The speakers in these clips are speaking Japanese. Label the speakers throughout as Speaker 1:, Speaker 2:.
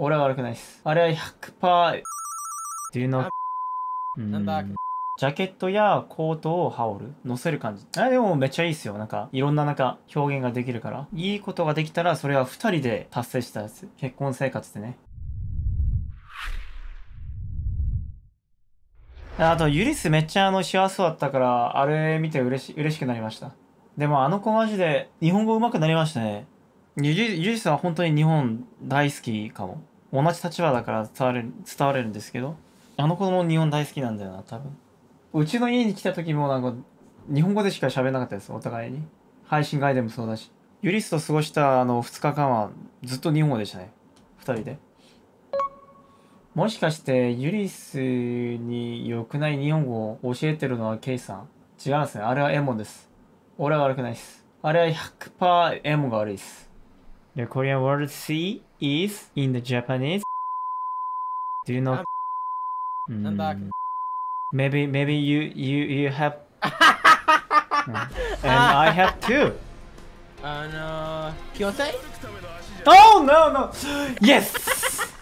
Speaker 1: 俺は悪くないっす。あれは100%、Do you know? なんだジャケットやコートを羽織る乗せる感じ。あ、でもめっちゃいいっすよ。なんか、いろんななんか表現ができるから。いいことができたら、それは二人で達成したやつ。結婚生活でね。あと、ユリスめっちゃあの幸せそうだったから、あれ見て嬉し、嬉しくなりました。でもあの子マジで、日本語上手くなりましたね。ユリスは本当に日本大好きかも。同じ立場だから伝わる伝われるんですけどあの子供日本大好きなんだよな多分うちの家に来た時もなんか日本語でしか喋らなかったですお互いに配信外でもそうだしユリスと過ごしたあの2日間はずっと日本語でしたね2人でもしかしてユリスに良くない日本語を教えてるのはケイさん違うんですねあれはエモンです俺は悪くないですあれは100%エモンが悪いです t コリアン・ワールド・シー is in the Japanese? Do you know? Mm. Maybe maybe you you you have and I have two. Uh no. Kyosei? Oh no no. Yes.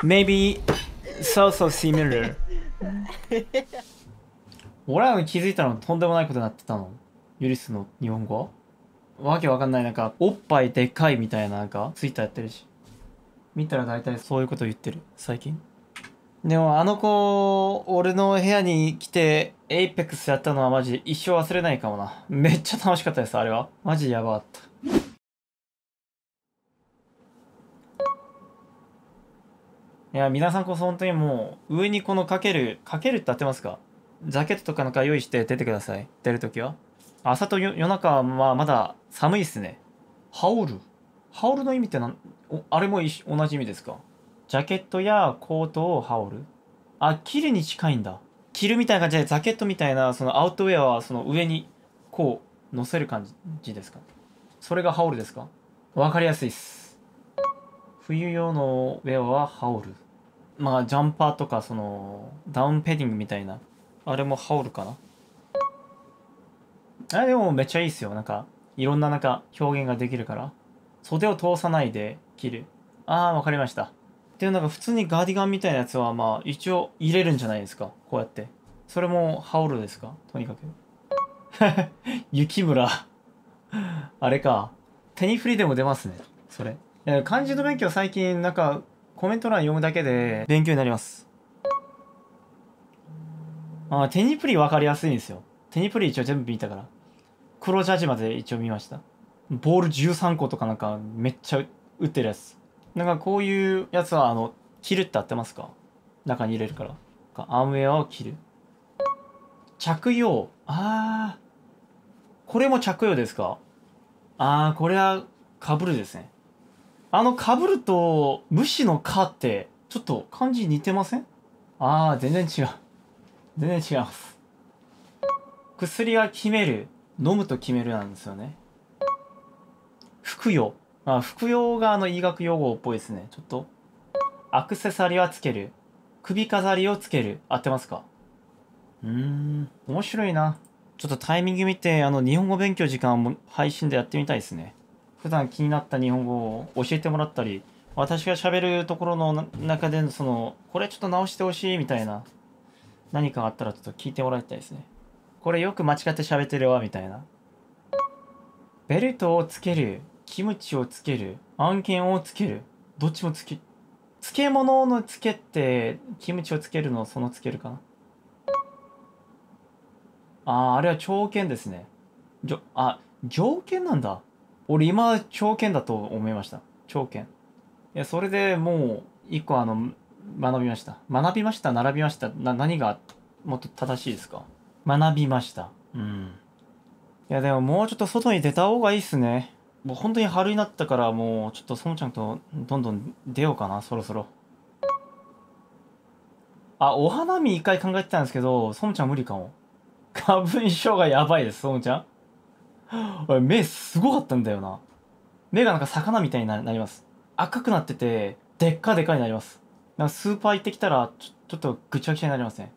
Speaker 1: Maybe so so similar. 俺らの気づいたのとんでもないことになってたの。ユリスの日本語わけわかんないなんかおっぱいでかいみたいななんかツイッターやってるし。見たら大体そういうこと言ってる最近でもあの子俺の部屋に来てエイペックスやったのはマジ一生忘れないかもなめっちゃ楽しかったですあれはマジやばかったいや、皆さんこそ本当にもう、上にこのかける、かけるって当てますかジャケットとかなんか用意して出てください。出るときは。朝と夜中はまあまだ寒いっすね。羽織る羽織の意味ってなんおあれも同じ意味ですかジャケットやコートを羽織るあ着るに近いんだ着るみたいな感じでャケットみたいなそのアウトウェアはその上にこう乗せる感じですかそれが羽織るですかわかりやすいっす冬用のウェアは羽織るまあジャンパーとかそのダウンペディングみたいなあれも羽織るかなあでもめっちゃいいっすよなんかいろんななんか表現ができるから袖を通さないで切る。ああ、わかりました。で、なんか普通にガーディガンみたいなやつは、まあ一応入れるんじゃないですか。こうやって。それも羽織るですかとにかく。雪村あれか。手に振りでも出ますね。それ。漢字の勉強最近、なんか、コメント欄読むだけで勉強になります。あ、手にプリ分かりやすいんですよ。手にプリ一応全部見たから。黒ジャージまで一応見ました。ボール13個とかなんかめっちゃ打ってるやつなんかこういうやつはあの切るって合ってますか中に入れるからアームウェアを切る着用ああこれも着用ですかああこれはかぶるですねあのかぶると無視の「か」ってちょっと漢字似てませんああ全然違う全然違います薬は決める飲むと決めるなんですよね服用。まあ、服用があの医学用語っぽいですね。ちょっと。アクセサリーはつける。首飾りをつける。合ってますかうーん、面白いな。ちょっとタイミング見て、あの、日本語勉強時間も配信でやってみたいですね。普段気になった日本語を教えてもらったり、私がしゃべるところの中で、その、これちょっと直してほしいみたいな、何かあったらちょっと聞いてもらいたいですね。これよく間違って喋ってるわ、みたいな。ベルトをつける。キムチをつける案件をつけるどっちもつけ漬物のつけってキムチをつけるのそのつけるかなあああれは条件ですねじょあ条件なんだ俺今条件だと思いました条件いやそれでもう一個あの学びました学びました並びましたな何がもっと正しいですか学びましたうんいやでももうちょっと外に出た方がいいっすねもう本当に春になったからもうちょっとそのちゃんとどんどん出ようかなそろそろあお花見一回考えてたんですけどそもちゃん無理かも 花粉症がやばいですそもちゃん 俺目すごかったんだよな目がなんか魚みたいになります赤くなっててでっかでかになりますなんかスーパー行ってきたらちょちょっとぐちゃぐちゃになりますね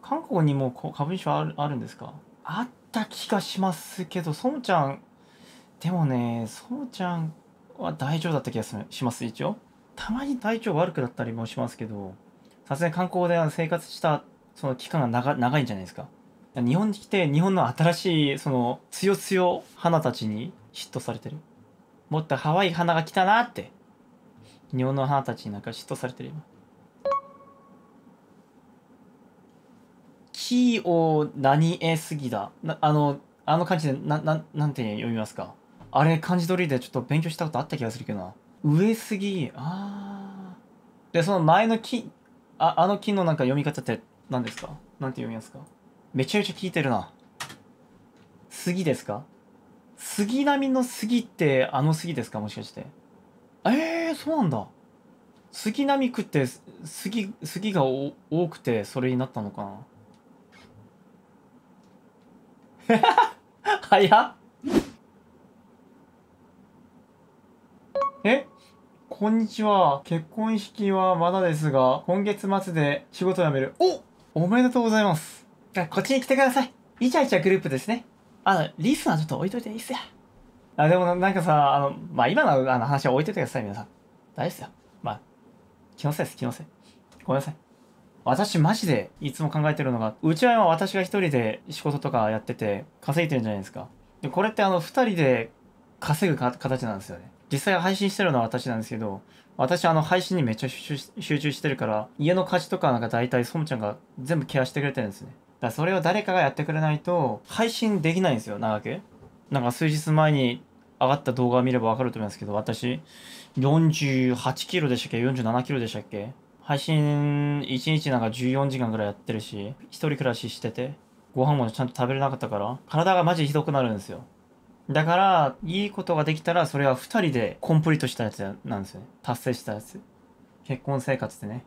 Speaker 1: 韓国にも花粉症あるあるんですかあった気がしますけど、そムちゃん、でもね、そうちゃんは大丈夫だった気がします、一応。たまに体調悪くなったりもしますけど、さすがに観光で生活したその期間が長長いんじゃないですか。日本に来て日本の新しいその強強花たちに嫉妬されてる。もっとハワイ花が来たなって。日本の花たちになんか嫉妬されてる今。木を何えすぎだ。なあの、あの感じで、な、な、なんて読みますかあれ、漢字取りでちょっと勉強したことあった気がするけどな。上杉、ああ。で、その前の木、あ、あの木のなんか読み方って何ですかなんて読みますかめちゃめちゃ聞いてるな。杉ですか杉並の杉ってあの杉ですかもしかして。えー、そうなんだ。杉並区って杉、杉が多くてそれになったのかな 早っえこんにちは。結婚式はまだですが、今月末で仕事辞める。おおめでとうございます。こっちに来てください。イチャイチャグループですね。あ、リスナーちょっと置いといていいっすよ。あ、でもなんかさ、あの、まあ、今のあの話は置いといてください、皆さん。大丈夫ですよ。まあ、気のせいです、気のせい。ごめんなさい。私マジでいつも考えてるのが、うちは今私が一人で仕事とかやってて稼いでるんじゃないですか。で、これってあの二人で稼ぐか形なんですよね。実際配信してるのは私なんですけど、私あの配信にめっちゃ集中してるから、家の家事とかなんか大体ソムちゃんが全部ケアしてくれてるんですね。だからそれを誰かがやってくれないと、配信できないんですよ、長く。なんか数日前に上がった動画を見ればわかると思いますけど、私、48キロでしたっけ ?47 キロでしたっけ配信1日なんか14時間ぐらいやってるし、一人暮らししてて、ご飯もちゃんと食べれなかったから、体がマジひどくなるんですよ。だから、いいことができたら、それは2人でコンプリートしたやつなんですよね。達成したやつ。結婚生活でね。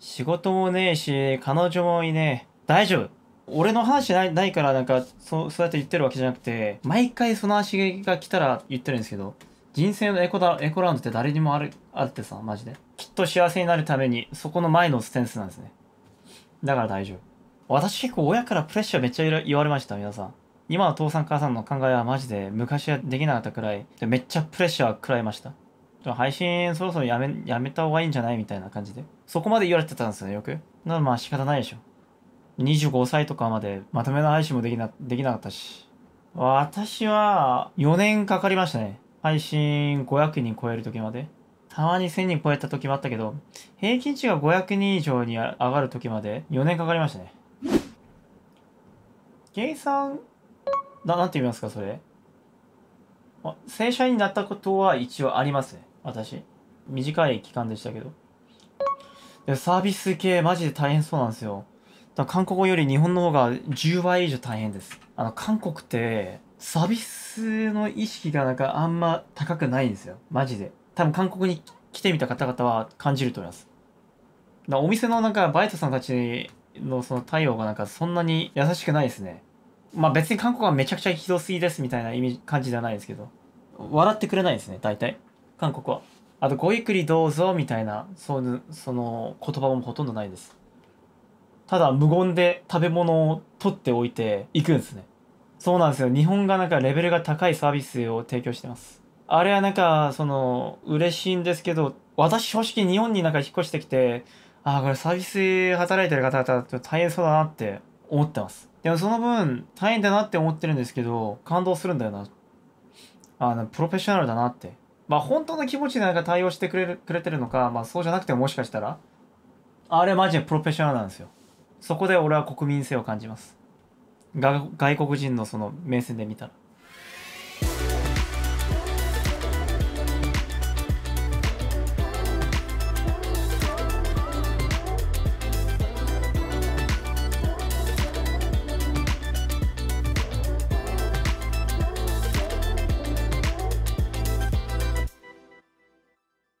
Speaker 1: 仕事もねえし、彼女もいねえ。大丈夫俺の話ないないからなんかそそうやって言ってるわけじゃなくて毎回その足が来たら言ってるんですけど人生のエコだエコラウンドって誰にもあるあってさマジできっと幸せになるためにそこの前のステンスなんですねだから大丈夫私結構親からプレッシャーめっちゃ言われました皆さん今の父さん母さんの考えはマジで昔はできなかったくらいでめっちゃプレッシャー食らいました配信そろそろやめやめた方がいいんじゃないみたいな感じでそこまで言われてたんですよねよくなまあ仕方ないでしょ25歳とかまでまとめの配信もできなできなかったし私は4年かかりましたね配信500人超える時までたまに1000人超えた時もあったけど平均値が500人以上に上がる時まで4年かかりましたね計算な、なんて言いますか、それ。正社員になったことは一応ありますね。私。短い期間でしたけど。でサービス系、マジで大変そうなんですよ。だ韓国語より日本の方が10倍以上大変です。あの、韓国って、サービスの意識がなんかあんま高くないんですよ。マジで。多分韓国に来てみた方々は感じると思います。だお店のなんかバイトさんたちのその対応がなんかそんなに優しくないですね。まあ別に韓国はめちゃくちゃひどすぎですみたいな意味感じではないですけど笑ってくれないですね大体韓国はあとごゆっくりどうぞみたいなそのその言葉もほとんどないですただ無言で食べ物を取っておいていくんですねそうなんですよ日本がなんかレベルが高いサービスを提供してますあれはなんかその嬉しいんですけど私正直日本になんか引っ越してきてああこれサービス働いてる方々って大変そうだなって思ってますでもその分大変だなって思ってるんですけど感動するんだよなあのプロフェッショナルだなってまあ本当の気持ちでなんか対応してくれるくれてるのかまあそうじゃなくてももしかしたらあれマジでプロフェッショナルなんですよそこで俺は国民性を感じます外国人のその目線で見たら